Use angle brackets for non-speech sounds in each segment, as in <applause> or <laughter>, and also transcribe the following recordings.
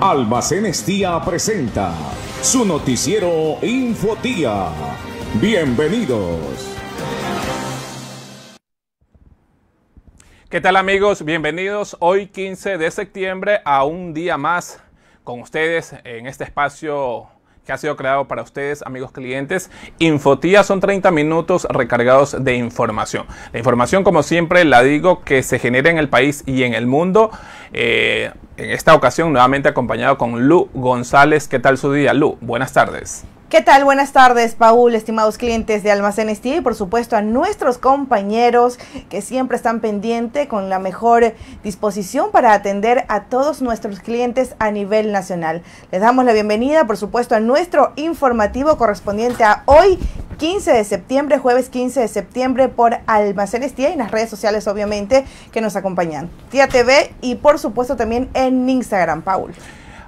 Almacenes Tía presenta su noticiero Infotía. Bienvenidos. ¿Qué tal amigos? Bienvenidos hoy 15 de septiembre a un día más con ustedes en este espacio que ha sido creado para ustedes, amigos clientes. Infotía son 30 minutos recargados de información. La información, como siempre, la digo que se genera en el país y en el mundo. Eh, en esta ocasión, nuevamente acompañado con Lu González. ¿Qué tal su día, Lu? Buenas tardes. ¿Qué tal? Buenas tardes, Paul, estimados clientes de Almacenes Tía y por supuesto a nuestros compañeros que siempre están pendientes con la mejor disposición para atender a todos nuestros clientes a nivel nacional. Les damos la bienvenida, por supuesto, a nuestro informativo correspondiente a hoy, 15 de septiembre, jueves 15 de septiembre por Almacenes Tía y en las redes sociales obviamente que nos acompañan. Tía TV y por supuesto también en Instagram, Paul.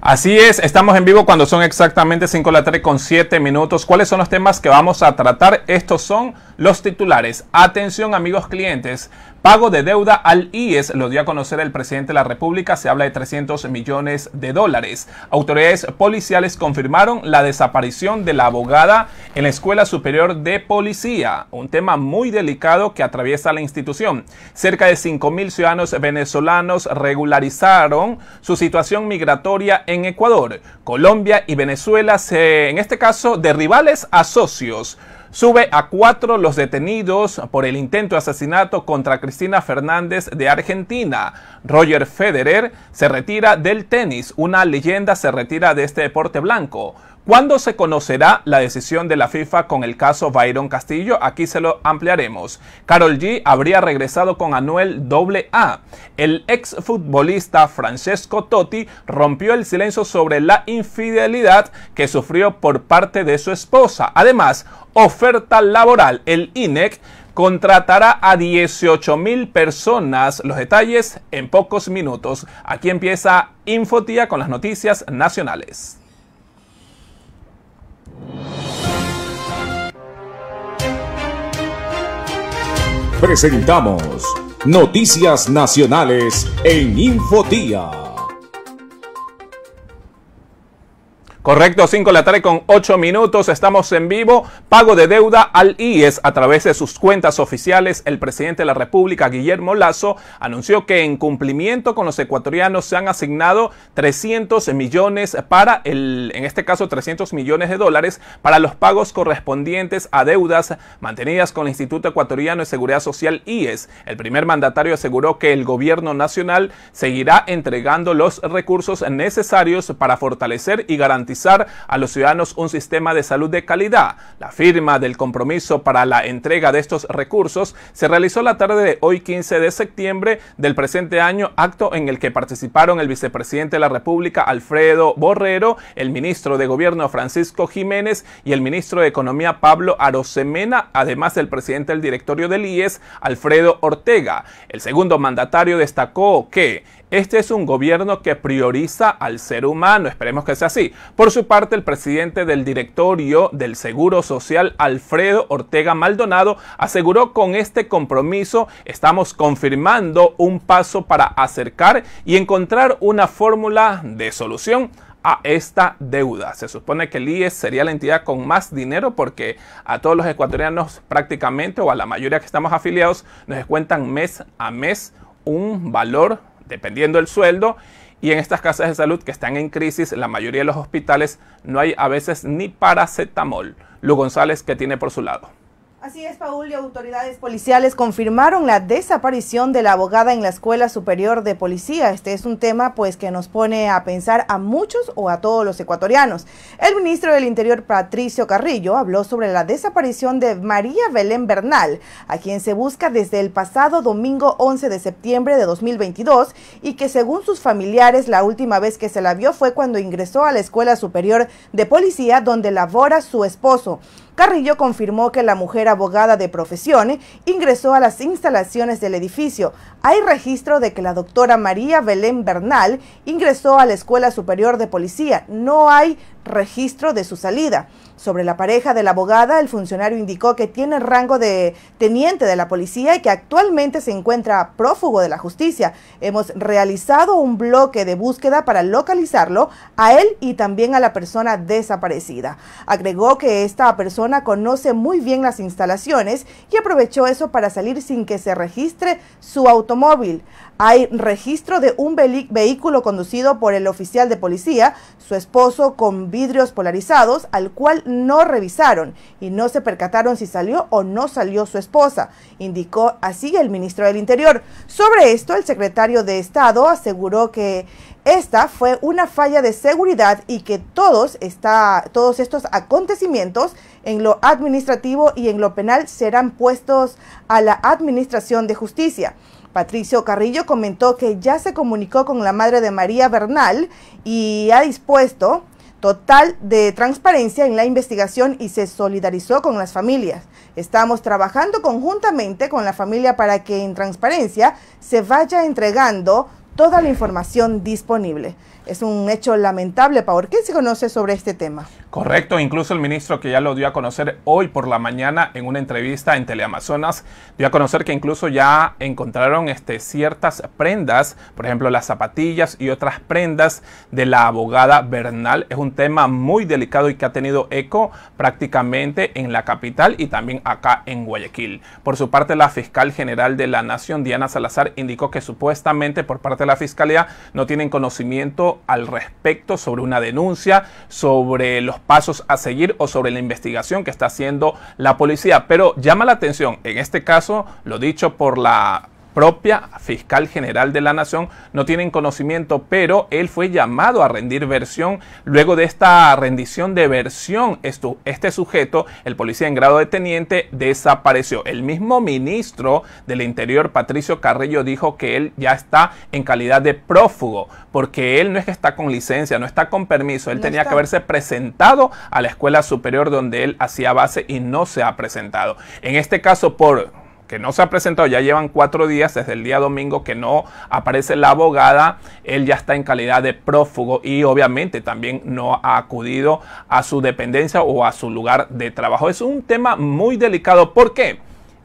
Así es, estamos en vivo cuando son exactamente 5 de la tarde con 7 minutos. ¿Cuáles son los temas que vamos a tratar? Estos son los titulares. Atención amigos clientes, pago de deuda al IES lo dio a conocer el presidente de la República, se habla de 300 millones de dólares. Autoridades policiales confirmaron la desaparición de la abogada en la Escuela Superior de Policía, un tema muy delicado que atraviesa la institución. Cerca de mil ciudadanos venezolanos regularizaron su situación migratoria en Ecuador, Colombia y Venezuela, se, en este caso de rivales a socios. Sube a cuatro los detenidos por el intento de asesinato contra Cristina Fernández de Argentina. Roger Federer se retira del tenis. Una leyenda se retira de este deporte blanco. ¿Cuándo se conocerá la decisión de la FIFA con el caso Byron Castillo? Aquí se lo ampliaremos. Carol G habría regresado con Anuel AA. El exfutbolista Francesco Totti rompió el silencio sobre la infidelidad que sufrió por parte de su esposa. Además, oferta laboral, el INEC contratará a 18 mil personas. Los detalles en pocos minutos. Aquí empieza Infotía con las noticias nacionales. Presentamos Noticias Nacionales en Infotía. Correcto, 5 de la tarde con 8 minutos. Estamos en vivo. Pago de deuda al IES a través de sus cuentas oficiales. El presidente de la República, Guillermo Lazo, anunció que en cumplimiento con los ecuatorianos se han asignado 300 millones para el, en este caso 300 millones de dólares para los pagos correspondientes a deudas mantenidas con el Instituto Ecuatoriano de Seguridad Social IES. El primer mandatario aseguró que el gobierno nacional seguirá entregando los recursos necesarios para fortalecer y garantizar a los ciudadanos un sistema de salud de calidad. La firma del compromiso para la entrega de estos recursos se realizó la tarde de hoy 15 de septiembre del presente año, acto en el que participaron el vicepresidente de la República Alfredo Borrero, el ministro de Gobierno Francisco Jiménez y el ministro de Economía Pablo Arosemena, además del presidente del directorio del IES, Alfredo Ortega. El segundo mandatario destacó que este es un gobierno que prioriza al ser humano, esperemos que sea así. Por su parte, el presidente del directorio del Seguro Social, Alfredo Ortega Maldonado, aseguró con este compromiso estamos confirmando un paso para acercar y encontrar una fórmula de solución a esta deuda. Se supone que el IES sería la entidad con más dinero porque a todos los ecuatorianos prácticamente o a la mayoría que estamos afiliados nos descuentan mes a mes un valor dependiendo del sueldo. Y en estas casas de salud que están en crisis, la mayoría de los hospitales no hay a veces ni paracetamol. Lu González, que tiene por su lado? Así es, Paul, y autoridades policiales confirmaron la desaparición de la abogada en la Escuela Superior de Policía. Este es un tema pues que nos pone a pensar a muchos o a todos los ecuatorianos. El ministro del Interior, Patricio Carrillo, habló sobre la desaparición de María Belén Bernal, a quien se busca desde el pasado domingo 11 de septiembre de 2022 y que según sus familiares la última vez que se la vio fue cuando ingresó a la Escuela Superior de Policía donde labora su esposo. Carrillo confirmó que la mujer abogada de profesiones ingresó a las instalaciones del edificio hay registro de que la doctora María Belén Bernal ingresó a la Escuela Superior de Policía. No hay registro de su salida. Sobre la pareja de la abogada, el funcionario indicó que tiene rango de teniente de la policía y que actualmente se encuentra prófugo de la justicia. Hemos realizado un bloque de búsqueda para localizarlo a él y también a la persona desaparecida. Agregó que esta persona conoce muy bien las instalaciones y aprovechó eso para salir sin que se registre su autoridad hay registro de un vehículo conducido por el oficial de policía, su esposo con vidrios polarizados, al cual no revisaron y no se percataron si salió o no salió su esposa, indicó así el ministro del Interior. Sobre esto, el secretario de Estado aseguró que esta fue una falla de seguridad y que todos, todos estos acontecimientos en lo administrativo y en lo penal serán puestos a la Administración de Justicia. Patricio Carrillo comentó que ya se comunicó con la madre de María Bernal y ha dispuesto total de transparencia en la investigación y se solidarizó con las familias. Estamos trabajando conjuntamente con la familia para que en transparencia se vaya entregando toda la información disponible es un hecho lamentable. ¿por ¿qué se conoce sobre este tema? Correcto, incluso el ministro que ya lo dio a conocer hoy por la mañana en una entrevista en Teleamazonas, dio a conocer que incluso ya encontraron este, ciertas prendas, por ejemplo las zapatillas y otras prendas de la abogada Bernal. Es un tema muy delicado y que ha tenido eco prácticamente en la capital y también acá en Guayaquil. Por su parte, la fiscal general de la Nación, Diana Salazar, indicó que supuestamente por parte de la fiscalía no tienen conocimiento al respecto sobre una denuncia, sobre los pasos a seguir o sobre la investigación que está haciendo la policía. Pero llama la atención, en este caso, lo dicho por la propia fiscal general de la nación no tienen conocimiento, pero él fue llamado a rendir versión. Luego de esta rendición de versión, este sujeto, el policía en grado de teniente, desapareció. El mismo ministro del Interior, Patricio Carrillo, dijo que él ya está en calidad de prófugo, porque él no es que está con licencia, no está con permiso, él tenía que haberse presentado a la escuela superior donde él hacía base y no se ha presentado. En este caso, por que no se ha presentado, ya llevan cuatro días desde el día domingo que no aparece la abogada, él ya está en calidad de prófugo y obviamente también no ha acudido a su dependencia o a su lugar de trabajo. Es un tema muy delicado. porque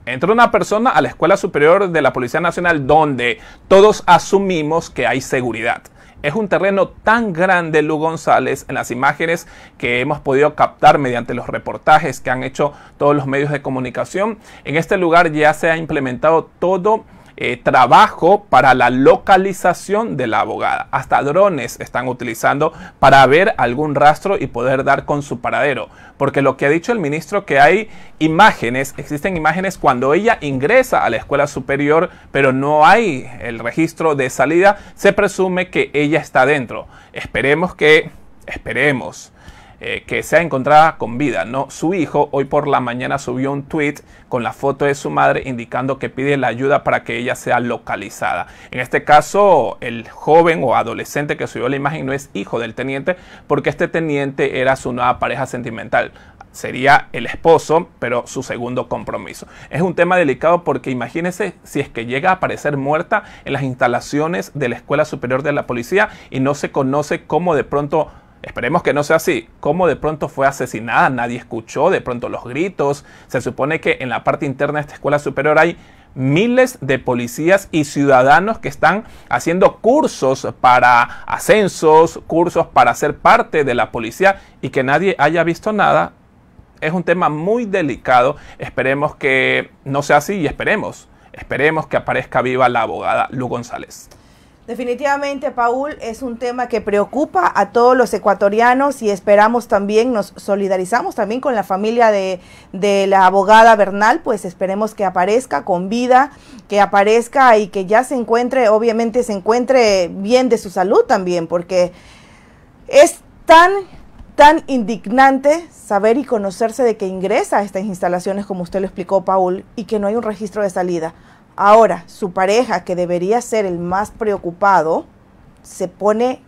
qué? Entra una persona a la Escuela Superior de la Policía Nacional donde todos asumimos que hay seguridad. Es un terreno tan grande, Lu González, en las imágenes que hemos podido captar mediante los reportajes que han hecho todos los medios de comunicación. En este lugar ya se ha implementado todo eh, trabajo para la localización de la abogada. Hasta drones están utilizando para ver algún rastro y poder dar con su paradero. Porque lo que ha dicho el ministro que hay imágenes, existen imágenes cuando ella ingresa a la escuela superior, pero no hay el registro de salida, se presume que ella está dentro. Esperemos que, esperemos eh, que se ha encontrado con vida. No, su hijo hoy por la mañana subió un tweet con la foto de su madre indicando que pide la ayuda para que ella sea localizada. En este caso, el joven o adolescente que subió la imagen no es hijo del teniente, porque este teniente era su nueva pareja sentimental sería el esposo, pero su segundo compromiso. Es un tema delicado porque imagínese si es que llega a aparecer muerta en las instalaciones de la Escuela Superior de la Policía y no se conoce cómo de pronto Esperemos que no sea así. ¿Cómo de pronto fue asesinada? Nadie escuchó de pronto los gritos. Se supone que en la parte interna de esta escuela superior hay miles de policías y ciudadanos que están haciendo cursos para ascensos, cursos para ser parte de la policía y que nadie haya visto nada. Es un tema muy delicado. Esperemos que no sea así y esperemos, esperemos que aparezca viva la abogada Lu González. Definitivamente, Paul, es un tema que preocupa a todos los ecuatorianos y esperamos también, nos solidarizamos también con la familia de, de, la abogada Bernal, pues esperemos que aparezca con vida, que aparezca y que ya se encuentre, obviamente se encuentre bien de su salud también, porque es tan, tan indignante saber y conocerse de que ingresa a estas instalaciones, como usted lo explicó, Paul, y que no hay un registro de salida. Ahora, su pareja, que debería ser el más preocupado, se pone,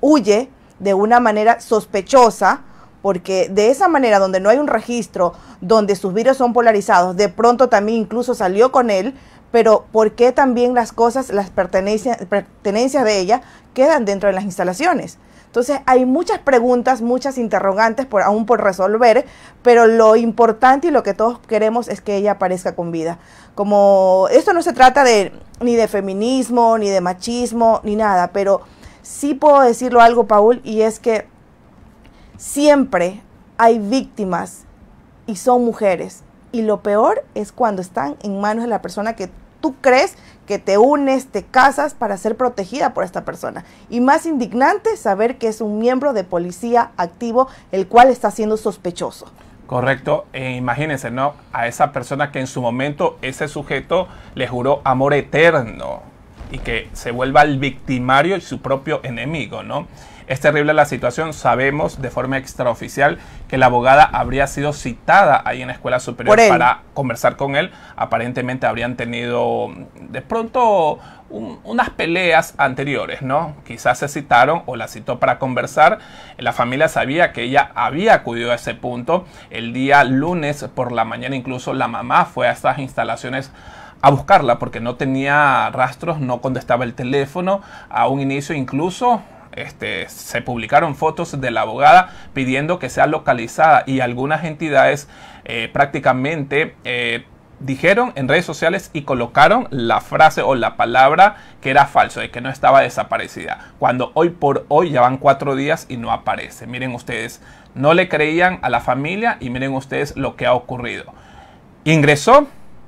huye de una manera sospechosa, porque de esa manera, donde no hay un registro, donde sus virus son polarizados, de pronto también incluso salió con él, pero ¿por qué también las cosas, las pertenencias, pertenencias de ella, quedan dentro de las instalaciones? Entonces hay muchas preguntas, muchas interrogantes por, aún por resolver, pero lo importante y lo que todos queremos es que ella aparezca con vida. Como esto no se trata de ni de feminismo, ni de machismo, ni nada, pero sí puedo decirlo algo, Paul, y es que siempre hay víctimas y son mujeres. Y lo peor es cuando están en manos de la persona que tú crees que te unes, te casas para ser protegida por esta persona. Y más indignante saber que es un miembro de policía activo el cual está siendo sospechoso. Correcto, e imagínense, ¿no? A esa persona que en su momento ese sujeto le juró amor eterno y que se vuelva el victimario y su propio enemigo, ¿no? Es terrible la situación. Sabemos de forma extraoficial que la abogada habría sido citada ahí en la escuela superior para conversar con él. Aparentemente habrían tenido mm, de pronto unas peleas anteriores, ¿no? Quizás se citaron o la citó para conversar. La familia sabía que ella había acudido a ese punto. El día lunes por la mañana incluso la mamá fue a estas instalaciones a buscarla porque no tenía rastros, no contestaba el teléfono. A un inicio incluso este, se publicaron fotos de la abogada pidiendo que sea localizada y algunas entidades eh, prácticamente eh, dijeron en redes sociales y colocaron la frase o la palabra que era falso, de que no estaba desaparecida, cuando hoy por hoy ya van cuatro días y no aparece. Miren ustedes, no le creían a la familia y miren ustedes lo que ha ocurrido. Ingresó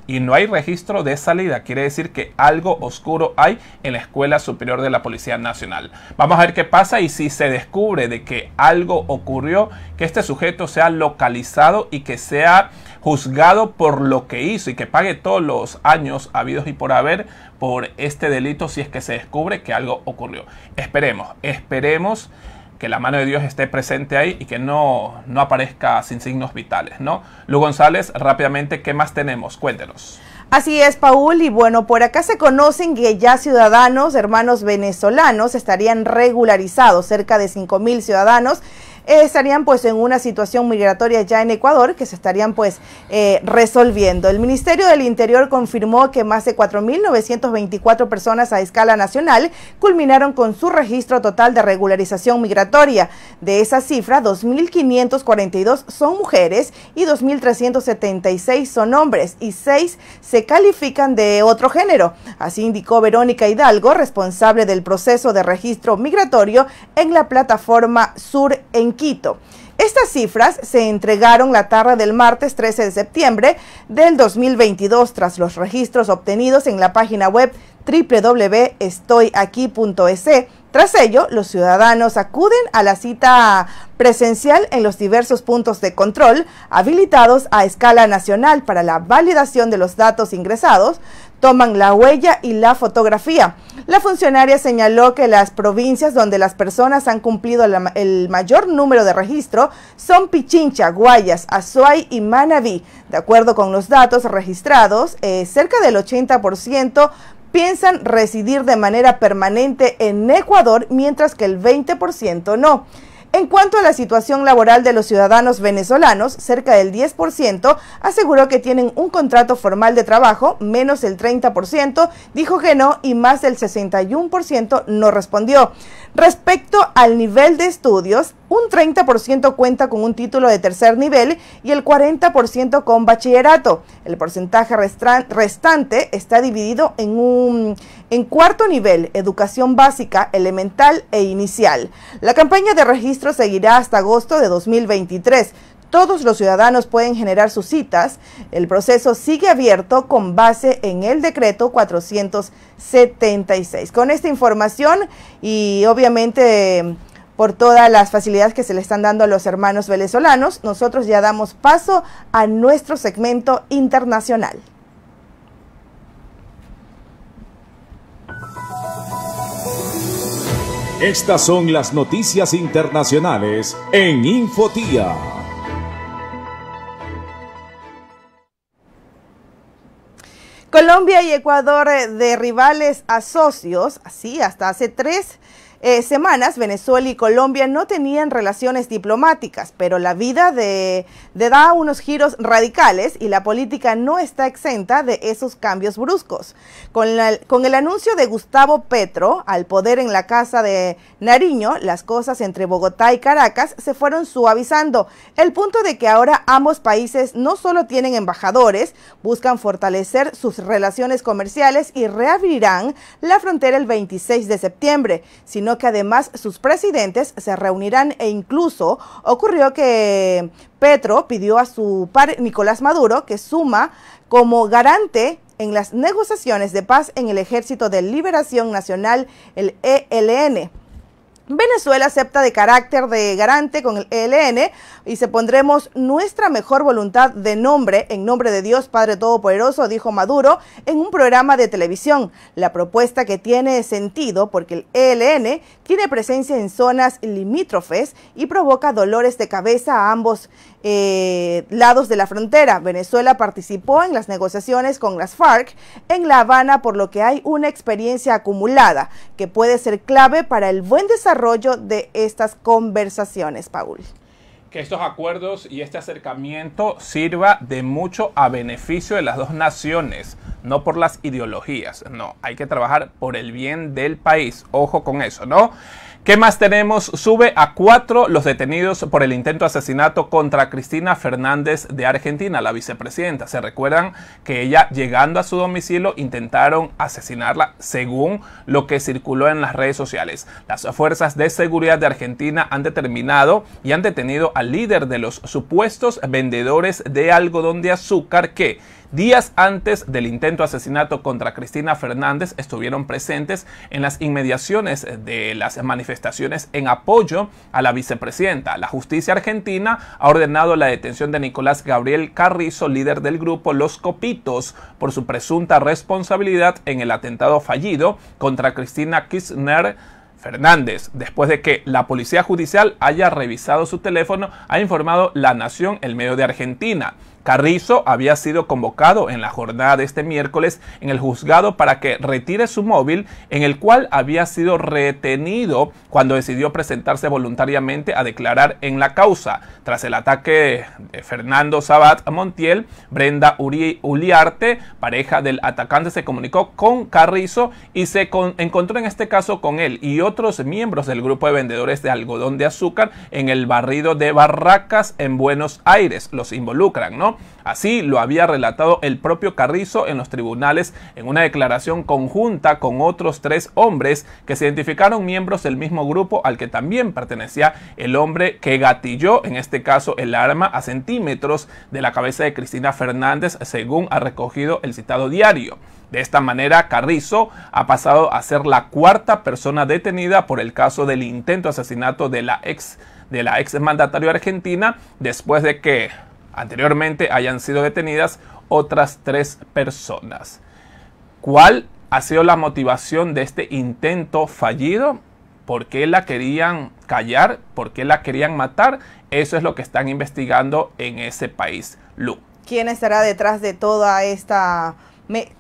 y no hay registro de salida. Quiere decir que algo oscuro hay en la Escuela Superior de la Policía Nacional. Vamos a ver qué pasa y si se descubre de que algo ocurrió, que este sujeto sea localizado y que sea juzgado por lo que hizo y que pague todos los años habidos y por haber por este delito si es que se descubre que algo ocurrió. Esperemos, esperemos que la mano de Dios esté presente ahí y que no, no aparezca sin signos vitales, ¿no? Lu González, rápidamente, ¿qué más tenemos? Cuéntenos. Así es, Paul, y bueno, por acá se conocen que ya ciudadanos, hermanos venezolanos, estarían regularizados, cerca de mil ciudadanos estarían pues en una situación migratoria ya en Ecuador que se estarían pues eh, resolviendo. El Ministerio del Interior confirmó que más de 4.924 personas a escala nacional culminaron con su registro total de regularización migratoria. De esa cifra, 2.542 son mujeres y 2.376 son hombres y 6 se califican de otro género. Así indicó Verónica Hidalgo, responsable del proceso de registro migratorio en la plataforma Sur en Quito. Estas cifras se entregaron la tarde del martes 13 de septiembre del 2022 tras los registros obtenidos en la página web www.estoyaquí.es. Tras ello, los ciudadanos acuden a la cita presencial en los diversos puntos de control habilitados a escala nacional para la validación de los datos ingresados, toman la huella y la fotografía. La funcionaria señaló que las provincias donde las personas han cumplido el mayor número de registro son Pichincha, Guayas, Azuay y Manabí. De acuerdo con los datos registrados, eh, cerca del 80% piensan residir de manera permanente en Ecuador, mientras que el 20% no. En cuanto a la situación laboral de los ciudadanos venezolanos, cerca del 10% aseguró que tienen un contrato formal de trabajo, menos el 30% dijo que no y más del 61% no respondió. Respecto al nivel de estudios, un 30% cuenta con un título de tercer nivel y el 40% con bachillerato. El porcentaje restante está dividido en un en cuarto nivel, educación básica, elemental e inicial. La campaña de registro seguirá hasta agosto de 2023. Todos los ciudadanos pueden generar sus citas. El proceso sigue abierto con base en el decreto 476. Con esta información y obviamente por todas las facilidades que se le están dando a los hermanos venezolanos, nosotros ya damos paso a nuestro segmento internacional. Estas son las noticias internacionales en Infotía. Colombia y Ecuador eh, de rivales a socios, así hasta hace tres eh, semanas Venezuela y Colombia no tenían relaciones diplomáticas, pero la vida de, da unos giros radicales y la política no está exenta de esos cambios bruscos. Con, con el anuncio de Gustavo Petro al poder en la casa de Nariño, las cosas entre Bogotá y Caracas se fueron suavizando. El punto de que ahora ambos países no solo tienen embajadores, buscan fortalecer sus relaciones comerciales y reabrirán la frontera el 26 de septiembre, sino sino que además sus presidentes se reunirán e incluso ocurrió que Petro pidió a su par Nicolás Maduro que suma como garante en las negociaciones de paz en el Ejército de Liberación Nacional, el ELN. Venezuela acepta de carácter de garante con el ELN y se pondremos nuestra mejor voluntad de nombre en nombre de Dios Padre Todopoderoso, dijo Maduro en un programa de televisión. La propuesta que tiene sentido porque el ELN tiene presencia en zonas limítrofes y provoca dolores de cabeza a ambos eh, lados de la frontera. Venezuela participó en las negociaciones con las FARC en La Habana, por lo que hay una experiencia acumulada que puede ser clave para el buen desarrollo de estas conversaciones, Paul que estos acuerdos y este acercamiento sirva de mucho a beneficio de las dos naciones, no por las ideologías, no, hay que trabajar por el bien del país, ojo con eso, ¿no? ¿Qué más tenemos? Sube a cuatro los detenidos por el intento de asesinato contra Cristina Fernández de Argentina, la vicepresidenta. Se recuerdan que ella llegando a su domicilio intentaron asesinarla según lo que circuló en las redes sociales. Las fuerzas de seguridad de Argentina han determinado y han detenido al líder de los supuestos vendedores de algodón de azúcar que Días antes del intento de asesinato contra Cristina Fernández estuvieron presentes en las inmediaciones de las manifestaciones en apoyo a la vicepresidenta. La justicia argentina ha ordenado la detención de Nicolás Gabriel Carrizo, líder del grupo Los Copitos, por su presunta responsabilidad en el atentado fallido contra Cristina Kirchner Fernández, después de que la Policía Judicial haya revisado su teléfono, ha informado La Nación, el medio de Argentina. Carrizo había sido convocado en la jornada de este miércoles en el juzgado para que retire su móvil en el cual había sido retenido cuando decidió presentarse voluntariamente a declarar en la causa. Tras el ataque de Fernando Sabat a Montiel, Brenda Uliarte, pareja del atacante, se comunicó con Carrizo y se encontró en este caso con él y otros miembros del grupo de vendedores de algodón de azúcar en el barrido de Barracas en Buenos Aires. Los involucran, ¿no? Así lo había relatado el propio Carrizo en los tribunales en una declaración conjunta con otros tres hombres que se identificaron miembros del mismo grupo al que también pertenecía el hombre que gatilló, en este caso el arma, a centímetros de la cabeza de Cristina Fernández, según ha recogido el citado diario. De esta manera, Carrizo ha pasado a ser la cuarta persona detenida por el caso del intento asesinato de la ex de la ex mandatario argentina después de que anteriormente hayan sido detenidas otras tres personas. ¿Cuál ha sido la motivación de este intento fallido? ¿Por qué la querían callar? ¿Por qué la querían matar? Eso es lo que están investigando en ese país. Lu. ¿Quién estará detrás de toda esta...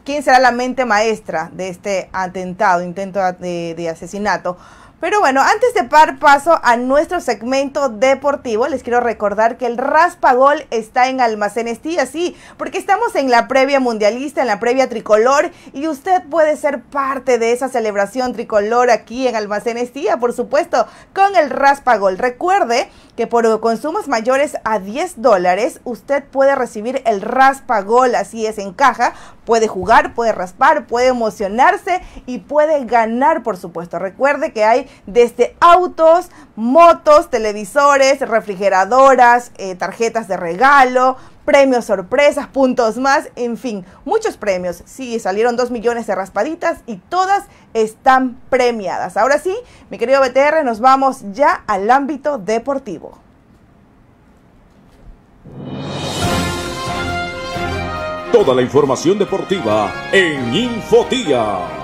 ¿Quién será la mente maestra de este atentado, intento de asesinato? Pero bueno, antes de par paso a nuestro segmento deportivo, les quiero recordar que el Raspagol está en Almacenes Tía, sí, porque estamos en la previa mundialista, en la previa tricolor, y usted puede ser parte de esa celebración tricolor aquí en Almacenes Tía, por supuesto, con el Raspagol. Recuerde que por consumos mayores a 10 dólares, usted puede recibir el Raspagol, así es, en caja, puede jugar, puede raspar, puede emocionarse y puede ganar, por supuesto. Recuerde que hay desde autos, motos, televisores, refrigeradoras, eh, tarjetas de regalo, premios sorpresas, puntos más, en fin, muchos premios. Sí, salieron dos millones de raspaditas y todas están premiadas. Ahora sí, mi querido BTR, nos vamos ya al ámbito deportivo. Toda la información deportiva en Infotía.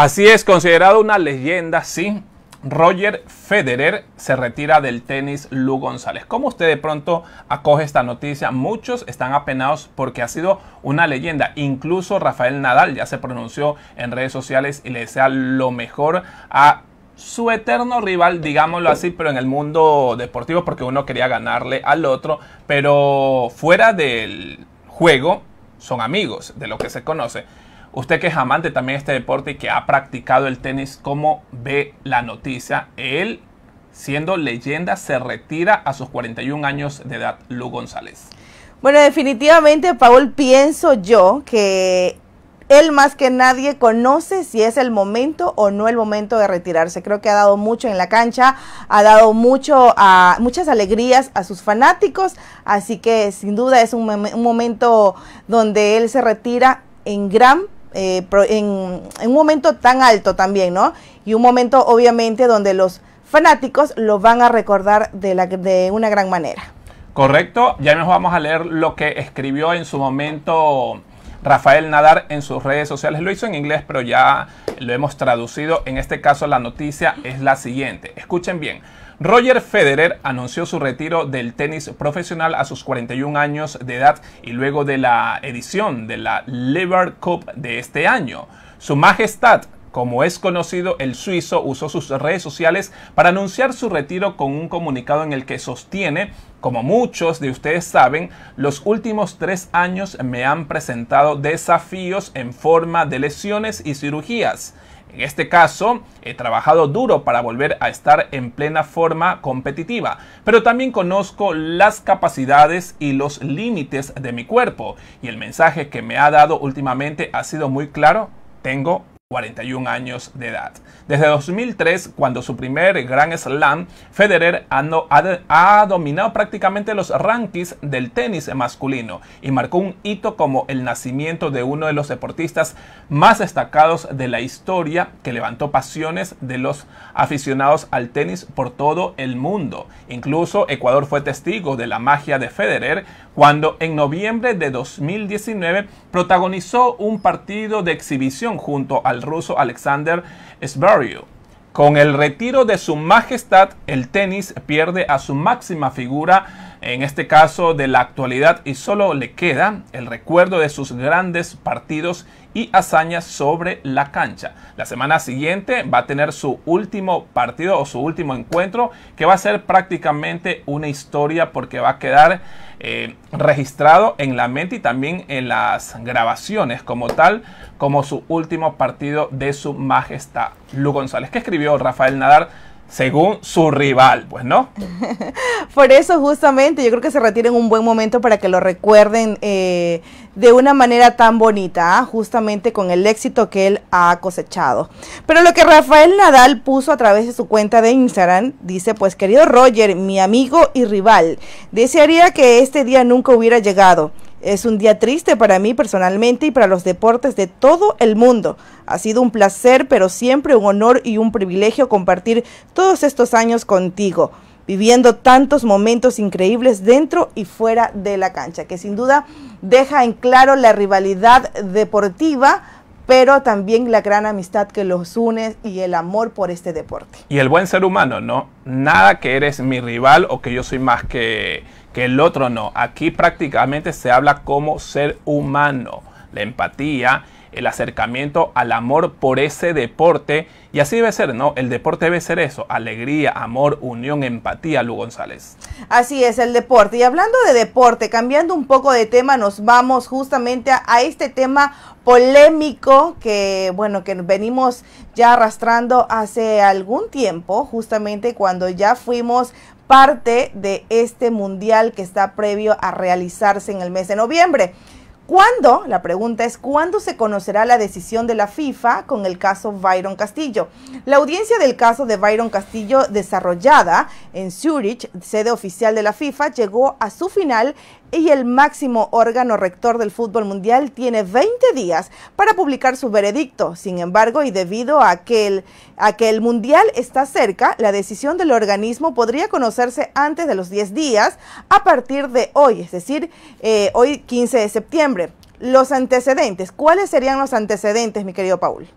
Así es, considerado una leyenda, sí. Roger Federer se retira del tenis Lu González. ¿Cómo usted de pronto acoge esta noticia? Muchos están apenados porque ha sido una leyenda. Incluso Rafael Nadal ya se pronunció en redes sociales y le desea lo mejor a su eterno rival, digámoslo así, pero en el mundo deportivo porque uno quería ganarle al otro. Pero fuera del juego son amigos, de lo que se conoce. Usted que es amante también de este deporte y que ha practicado el tenis, ¿cómo ve la noticia? Él, siendo leyenda, se retira a sus 41 años de edad, Lu González. Bueno, definitivamente, Paul, pienso yo que él más que nadie conoce si es el momento o no el momento de retirarse. Creo que ha dado mucho en la cancha, ha dado mucho a, muchas alegrías a sus fanáticos, así que sin duda es un, un momento donde él se retira en gran eh, en, un momento tan alto también, ¿no? Y un momento obviamente donde los fanáticos lo van a recordar de, de una gran manera. Correcto, ya nos vamos a leer lo que escribió en su momento Rafael Nadar en sus redes sociales. Lo hizo en inglés, pero ya lo hemos traducido. En este caso la noticia es la siguiente. Escuchen bien. Roger Federer anunció su retiro del tenis profesional a sus 41 años de edad y luego de la edición de la Lever Cup de este año. Su Majestad como es conocido, el suizo usó sus redes sociales para anunciar su retiro con un comunicado en el que sostiene, como muchos de ustedes saben, los últimos tres años me han presentado desafíos en forma de lesiones y cirugías. En este caso, he trabajado duro para volver a estar en plena forma competitiva, pero también conozco las capacidades y los límites de mi cuerpo, y el mensaje que me ha dado últimamente ha sido muy claro, tengo 41 años de edad. Desde 2003, cuando su primer Grand Slam, Federer ha, ha, dominado prácticamente los rankings del tenis masculino y marcó un hito como el nacimiento de uno de los deportistas más destacados de la historia que levantó pasiones de los aficionados al tenis por todo el mundo. Incluso Ecuador fue testigo de la magia de Federer cuando en noviembre de 2019 protagonizó un partido de exhibición junto al ruso Alexander Zverev, Con el retiro de su majestad, el tenis pierde a su máxima figura en este caso de la actualidad, y solo le queda el recuerdo de sus grandes partidos y hazañas sobre la cancha. La semana siguiente va a tener su último partido o su último encuentro, que va a ser prácticamente una historia porque va a quedar eh, registrado en la mente y también en las grabaciones como tal, como su último partido de su majestad Lu González, que escribió Rafael Nadar según su rival, pues no. <laughs> Por eso justamente yo creo que se retiren un buen momento para que lo recuerden eh, de una manera tan bonita, ¿ah? justamente con el éxito que él ha cosechado. Pero lo que Rafael Nadal puso a través de su cuenta de Instagram, dice, pues querido Roger, mi amigo y rival, desearía que este día nunca hubiera llegado. Es un día triste para mí personalmente y para los deportes de todo el mundo. Ha sido un placer, pero siempre un honor y un privilegio compartir todos estos años contigo, viviendo tantos momentos increíbles dentro y fuera de la cancha, que sin duda deja en claro la rivalidad deportiva pero también la gran amistad que los une y el amor por este deporte. Y el buen ser humano, ¿no? Nada que eres mi rival o que yo soy más que, el otro no. Aquí prácticamente se habla como ser humano. La empatía, el acercamiento al amor por ese deporte. Y así debe ser, ¿no? El deporte debe ser eso. Alegría, amor, unión, empatía, Lu González. Así es, el deporte. Y hablando de deporte, cambiando un poco de tema, nos vamos justamente a, a este tema polémico que, bueno, que venimos ya arrastrando hace algún tiempo, justamente cuando ya fuimos parte de este mundial que está previo a realizarse en el mes de noviembre. ¿Cuándo? La pregunta es, ¿cuándo se conocerá la decisión de la FIFA con el caso Byron Castillo? La audiencia del caso de Byron Castillo desarrollada en Zurich, sede oficial de la FIFA, llegó a su final y el máximo órgano rector del fútbol mundial tiene 20 días para publicar su veredicto. Sin embargo, y debido a que, el, mundial está cerca, la decisión del organismo podría conocerse antes de los 10 días a partir de hoy, es decir, eh, hoy 15 de septiembre. Los antecedentes, ¿cuáles serían los antecedentes, mi querido Paul?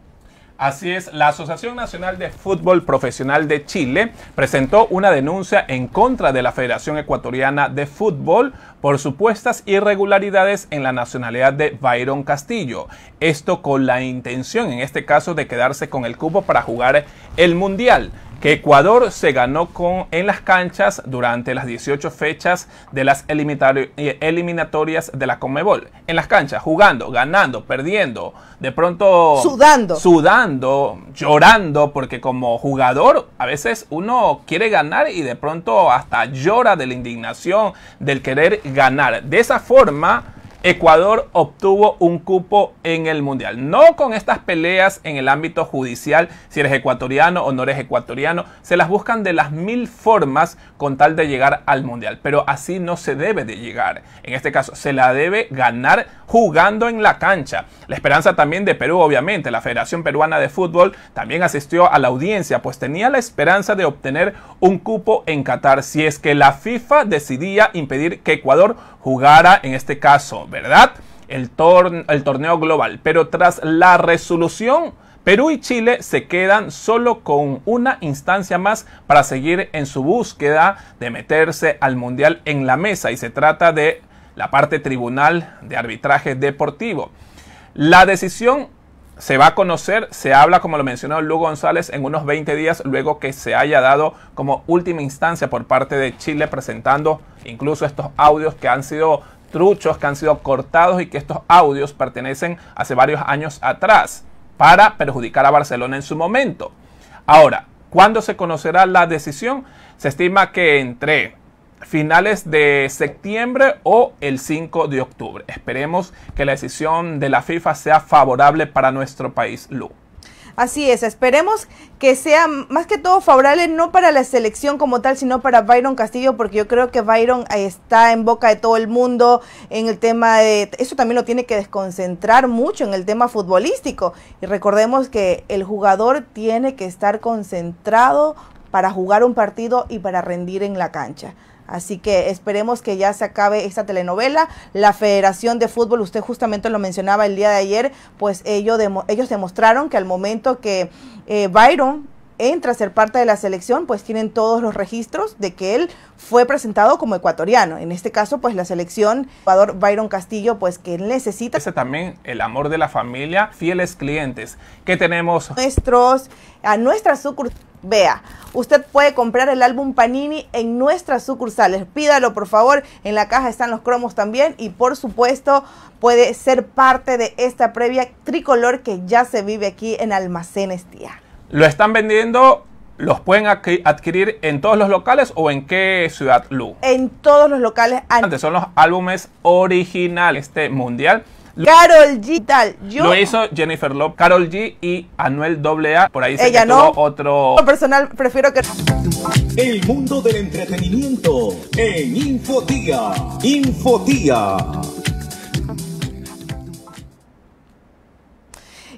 Así es, la Asociación Nacional de Fútbol Profesional de Chile presentó una denuncia en contra de la Federación Ecuatoriana de Fútbol por supuestas irregularidades en la nacionalidad de Byron Castillo. Esto con la intención, en este caso, de quedarse con el cubo para jugar el Mundial que Ecuador se ganó con, en las canchas durante las 18 fechas de las eh, eliminatorias de la Conmebol. En las canchas, jugando, ganando, perdiendo, de pronto... Sudando. Sudando, llorando, porque como jugador a veces uno quiere ganar y de pronto hasta llora de la indignación del querer ganar. De esa forma Ecuador obtuvo un cupo en el Mundial. No con estas peleas en el ámbito judicial, si eres ecuatoriano o no eres ecuatoriano, se las buscan de las mil formas con tal de llegar al Mundial. Pero así no se debe de llegar. En este caso, se la debe ganar jugando en la cancha. La esperanza también de Perú, obviamente. La Federación Peruana de Fútbol también asistió a la audiencia, pues tenía la esperanza de obtener un cupo en Qatar si es que la FIFA decidía impedir que Ecuador jugara en este caso, ¿verdad? El, torneo global. Pero tras la resolución Perú y Chile se quedan solo con una instancia más para seguir en su búsqueda de meterse al Mundial en la mesa y se trata de la parte tribunal de arbitraje deportivo. La decisión se va a conocer, se habla, como lo mencionó Lugo González, en unos 20 días luego que se haya dado como última instancia por parte de Chile presentando incluso estos audios que han sido truchos, que han sido cortados y que estos audios pertenecen hace varios años atrás para perjudicar a Barcelona en su momento. Ahora, ¿cuándo se conocerá la decisión? Se estima que entre finales de septiembre o el 5 de octubre. Esperemos que la decisión de la FIFA sea favorable para nuestro país, Lu. Así es, esperemos que sea más que todo favorable no para la selección como tal, sino para Byron Castillo, porque yo creo que Byron eh, está en boca de todo el mundo en el tema de... Eso también lo tiene que desconcentrar mucho en el tema futbolístico. Y recordemos que el jugador tiene que estar concentrado para jugar un partido y para rendir en la cancha. Así que esperemos que ya se acabe esta telenovela. La Federación de Fútbol, usted justamente lo mencionaba el día de ayer, pues ellos, ellos demostraron que al momento que eh, Byron entra a ser parte de la selección, pues tienen todos los registros de que él fue presentado como ecuatoriano. En este caso, pues la selección, ecuador Byron Castillo, pues que necesita. Ese también el amor de la familia, fieles clientes que tenemos. Nuestros, a nuestras sucursal. Vea, usted puede comprar el álbum Panini en nuestras sucursales. Pídalo por favor, en la caja están los cromos también y por supuesto puede ser parte de esta previa tricolor que ya se vive aquí en Almacenes Tía. Lo están vendiendo ¿Los pueden adquirir en todos los locales o en qué ciudad, Lu? En todos los locales. Antes son los álbumes originales. Este mundial Carol G tal. Yo... Lo hizo Jennifer Love, Carol G y Anuel A Por ahí se Ella no. otro. personal prefiero que. El mundo del entretenimiento en Infotía. Infotía.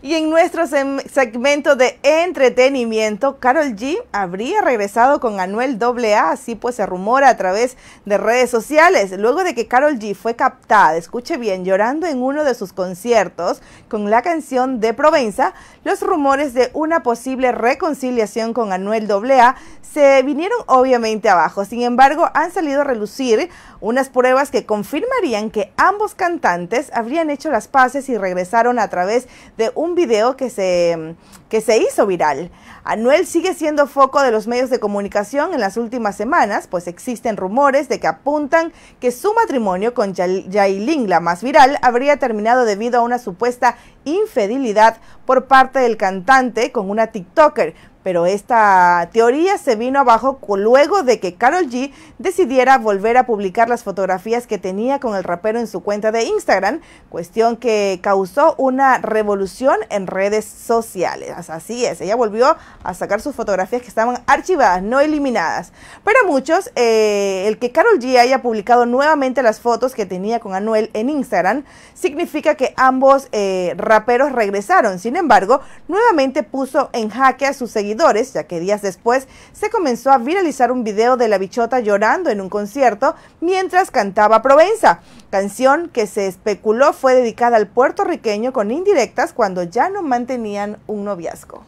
Y en nuestro segmento de entretenimiento, Carol G habría regresado con Anuel AA, así pues se rumora a través de redes sociales, luego de que Carol G fue captada, escuche bien, llorando en uno de sus conciertos con la canción de Provenza, los rumores de una posible reconciliación con Anuel AA se vinieron obviamente abajo. Sin embargo, han salido a relucir unas pruebas que confirmarían que ambos cantantes habrían hecho las paces y regresaron a través de un video que se, que se hizo viral. Anuel sigue siendo foco de los medios de comunicación en las últimas semanas, pues existen rumores de que apuntan que su matrimonio con Yailin, la más viral, habría terminado debido a una supuesta infidelidad por parte del cantante con una TikToker. Pero esta teoría se vino abajo luego de que Carol G decidiera volver a publicar las fotografías que tenía con el rapero en su cuenta de Instagram, cuestión que causó una revolución en redes sociales. Así es, ella volvió a sacar sus fotografías que estaban archivadas, no eliminadas. Para muchos, eh, el que Carol G haya publicado nuevamente las fotos que tenía con Anuel en Instagram significa que ambos eh, raperos regresaron. Sin embargo, nuevamente puso en jaque a sus seguidores ya que días después se comenzó a viralizar un video de la bichota llorando en un concierto mientras cantaba Provenza, canción que se especuló fue dedicada al puertorriqueño con indirectas cuando ya no mantenían un noviazgo.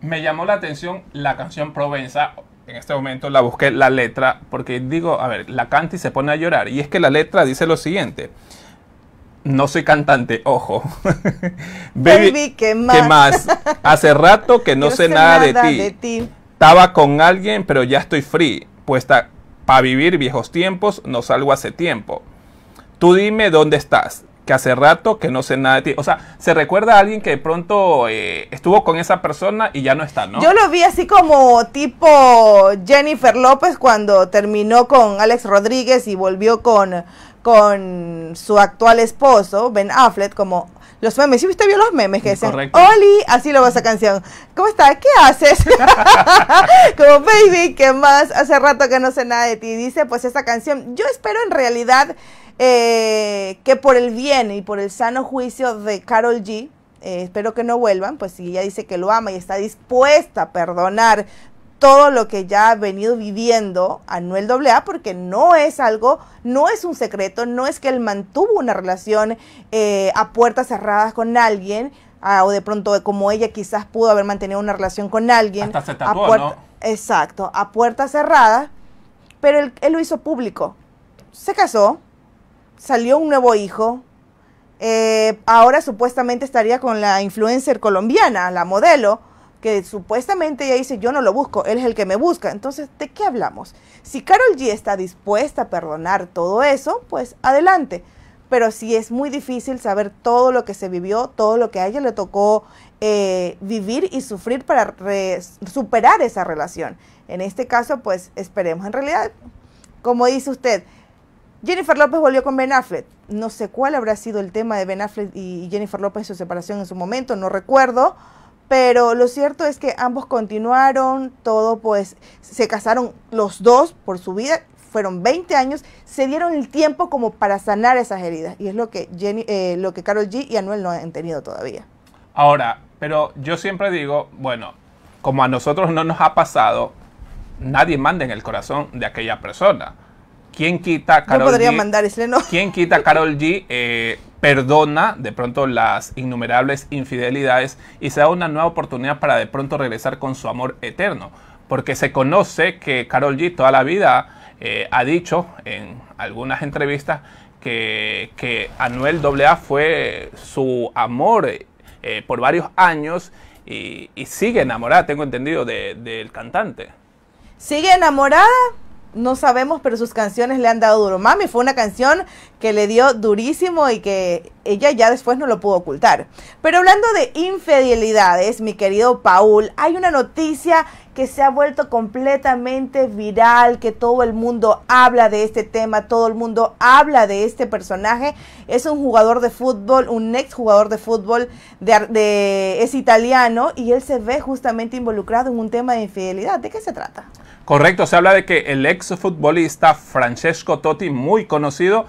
Me llamó la atención la canción Provenza, en este momento la busqué la letra, porque digo, a ver, la canta y se pone a llorar, y es que la letra dice lo siguiente. No soy cantante, ojo. <laughs> Baby, ¿qué, más? Hace rato que no, sé, nada, de, ti. Estaba con alguien, pero ya estoy free. Puesta para vivir viejos tiempos, no salgo hace tiempo. Tú dime dónde estás, que hace rato que no sé nada de ti. O sea, se recuerda a alguien que de pronto eh, estuvo con esa persona y ya no está, ¿no? Yo lo vi así como tipo Jennifer López cuando terminó con Alex Rodríguez y volvió con con su actual esposo, Ben Affleck, como los memes. si usted vio los memes que dicen, Oli, así lo va esa canción. ¿Cómo está? ¿Qué haces? <laughs> como baby, que más? Hace rato que no sé nada de ti. Dice, pues esta canción, yo espero en realidad eh, que por el bien y por el sano juicio de Carol G, eh, espero que no vuelvan, pues si ella dice que lo ama y está dispuesta a perdonar todo lo que ya ha venido viviendo Anuel A, porque no es algo, no es un secreto, no es que él mantuvo una relación eh, a puertas cerradas con alguien, o de pronto como ella quizás pudo haber mantenido una relación con alguien. a puerta, ¿no? Exacto, a puertas cerradas, pero él, lo hizo público. Se casó, salió un nuevo hijo, eh, ahora supuestamente estaría con la influencer colombiana, la modelo que supuestamente ella dice, yo no lo busco, él es el que me busca. Entonces, ¿de qué hablamos? Si Carol G está dispuesta a perdonar todo eso, pues adelante. Pero si es muy difícil saber todo lo que se vivió, todo lo que a ella le tocó eh, vivir y sufrir para superar esa relación. En este caso, pues esperemos en realidad, como dice usted, Jennifer López volvió con Ben Affleck. No sé cuál habrá sido el tema de Ben Affleck y Jennifer López en su separación en su momento, no recuerdo pero lo cierto es que ambos continuaron, todo pues se casaron los dos por su vida, fueron 20 años, se dieron el tiempo como para sanar esas heridas y es lo que eh, lo que Carol G y Anuel no han tenido todavía. Ahora, pero yo siempre digo, bueno, como a nosotros no nos ha pasado, nadie manda en el corazón de aquella persona. ¿Quién quita Carol G? ¿Quién quita Carol G? Eh, perdona de pronto las innumerables infidelidades y se da una nueva oportunidad para de pronto regresar con su amor eterno. Porque se conoce que Carol G toda la vida eh, ha dicho en algunas entrevistas que, Anuel AA fue su amor eh, por varios años y, sigue enamorada, tengo entendido, del cantante. ¿Sigue enamorada? no sabemos, pero sus canciones le han dado duro. Mami fue una canción que le dio durísimo y que ella ya después no lo pudo ocultar. Pero hablando de infidelidades, mi querido Paul, hay una noticia que se ha vuelto completamente viral, que todo el mundo habla de este tema, todo el mundo habla de este personaje. Es un jugador de fútbol, un ex jugador de fútbol, es italiano y él se ve justamente involucrado en un tema de infidelidad. ¿De qué se trata? Correcto, se habla de que el exfutbolista Francesco Totti, muy conocido,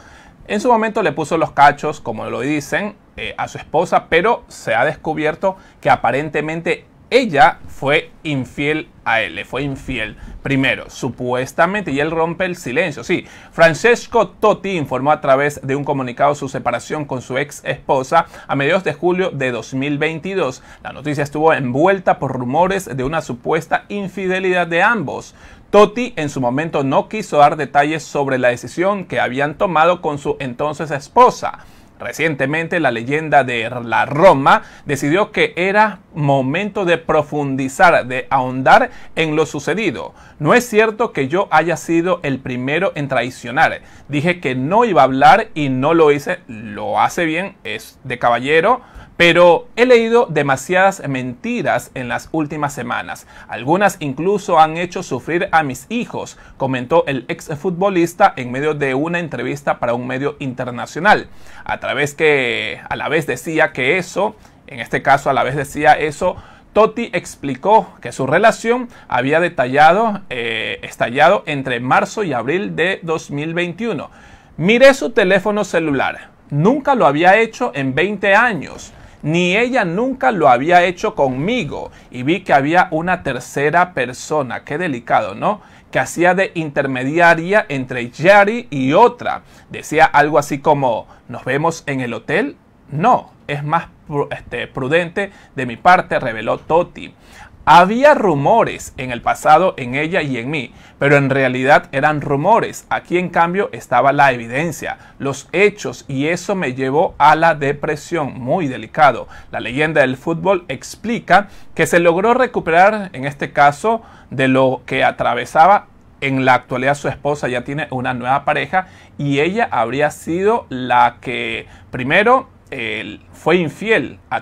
en su momento le puso los cachos, como lo dicen, eh, a su esposa, pero se ha descubierto que aparentemente ella fue infiel a él, le fue infiel. Primero, supuestamente, y él rompe el silencio. Sí, Francesco Totti informó a través de un comunicado su separación con su ex esposa a mediados de julio de 2022. La noticia estuvo envuelta por rumores de una supuesta infidelidad de ambos. Totti en su momento no quiso dar detalles sobre la decisión que habían tomado con su entonces esposa. Recientemente la leyenda de la Roma decidió que era momento de profundizar, de ahondar en lo sucedido. No es cierto que yo haya sido el primero en traicionar. Dije que no iba a hablar y no lo hice. Lo hace bien, es de caballero. Pero he leído demasiadas mentiras en las últimas semanas. Algunas incluso han hecho sufrir a mis hijos, comentó el exfutbolista en medio de una entrevista para un medio internacional. A través que a la vez decía que eso, en este caso a la vez decía eso, Totti explicó que su relación había detallado, eh, estallado entre marzo y abril de 2021. Miré su teléfono celular. Nunca lo había hecho en 20 años ni ella nunca lo había hecho conmigo. Y vi que había una tercera persona, qué delicado, ¿no? Que hacía de intermediaria entre Jerry y otra. Decía algo así como, ¿nos vemos en el hotel? No, es más este, prudente de mi parte, reveló Toti. Había rumores en el pasado en ella y en mí, pero en realidad eran rumores. Aquí en cambio estaba la evidencia, los hechos y eso me llevó a la depresión, muy delicado. La leyenda del fútbol explica que se logró recuperar en este caso de lo que atravesaba en la actualidad su esposa ya tiene una nueva pareja y ella habría sido la que primero él fue infiel a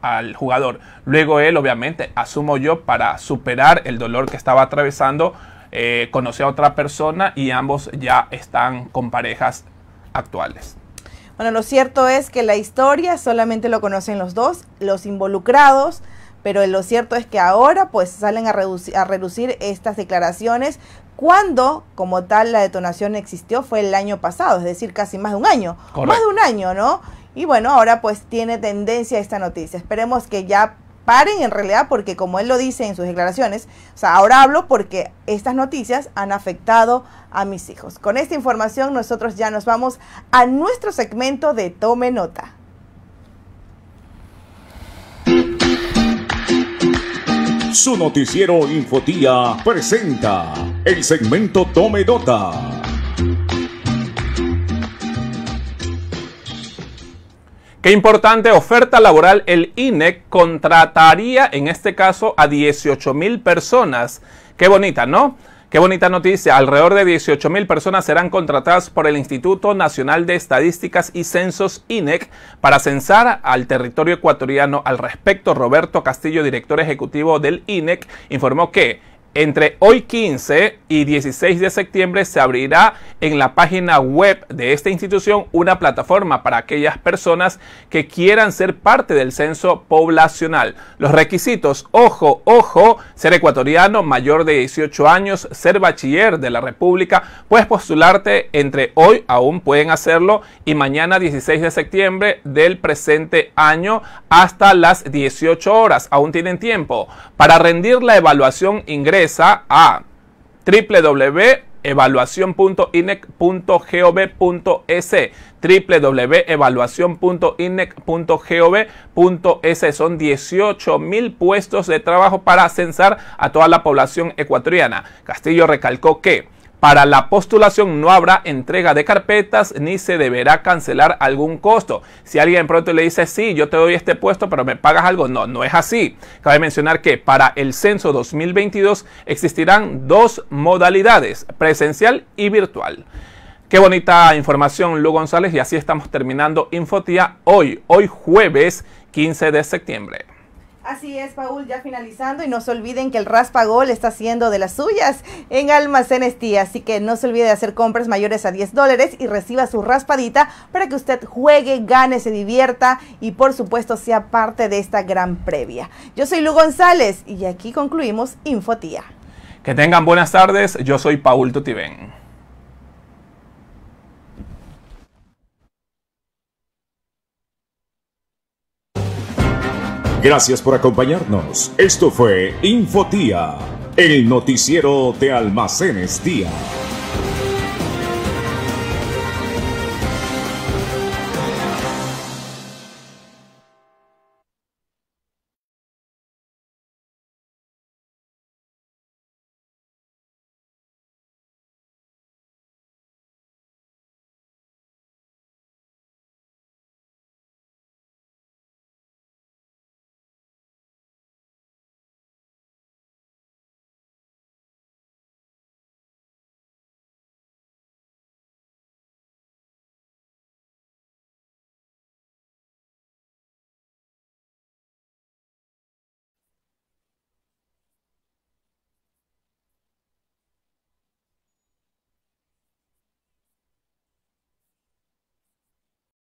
al jugador. Luego él, obviamente, asumo yo, para superar el dolor que estaba atravesando, eh, conoció a otra persona y ambos ya están con parejas actuales. Bueno, lo cierto es que la historia solamente lo conocen los dos, los involucrados, pero lo cierto es que ahora pues salen a, reducir, estas declaraciones cuando como tal la detonación existió fue el año pasado, es decir, casi más de un año, más de un año, ¿no? Y bueno, ahora pues tiene tendencia esta noticia. Esperemos que ya paren en realidad porque como él lo dice en sus declaraciones, o sea, ahora hablo porque estas noticias han afectado a mis hijos. Con esta información nosotros ya nos vamos a nuestro segmento de Tome Nota. Su noticiero Infotía presenta el segmento Tome Nota. Qué importante oferta laboral. El INEC contrataría en este caso a 18 mil personas. Qué bonita, ¿no? Qué bonita noticia. Alrededor de 18 mil personas serán contratadas por el Instituto Nacional de Estadísticas y Censos INEC para censar al territorio ecuatoriano. Al respecto, Roberto Castillo, director ejecutivo del INEC, informó que entre hoy 15 y 16 de septiembre se abrirá en la página web de esta institución una plataforma para aquellas personas que quieran ser parte del censo poblacional. Los requisitos, ojo, ojo, ser ecuatoriano, mayor de 18 años, ser bachiller de la República, puedes postularte entre hoy, aún pueden hacerlo, y mañana 16 de septiembre del presente año hasta las 18 horas, aún tienen tiempo. Para rendir la evaluación ingreso, ingresa a son 18 mil puestos de trabajo para censar a toda la población ecuatoriana. Castillo recalcó que para la postulación no habrá entrega de carpetas ni se deberá cancelar algún costo. Si alguien pronto le dice, sí, yo te doy este puesto, pero me pagas algo, no, no es así. Cabe mencionar que para el censo 2022 existirán dos modalidades, presencial y virtual. Qué bonita información, Lu González, y así estamos terminando Infotía hoy, hoy jueves 15 de septiembre. Así es, Paul, ya finalizando y no se olviden que el Raspagol está haciendo de las suyas en Almacenes Tía, así que no se olvide de hacer compras mayores a 10 dólares y reciba su raspadita para que usted juegue, gane, se divierta y por supuesto sea parte de esta gran previa. Yo soy Lu González y aquí concluimos Infotía. Que tengan buenas tardes, yo soy Paul Tutibén. Gracias por acompañarnos. Esto fue Infotía, el noticiero de Almacenes Día.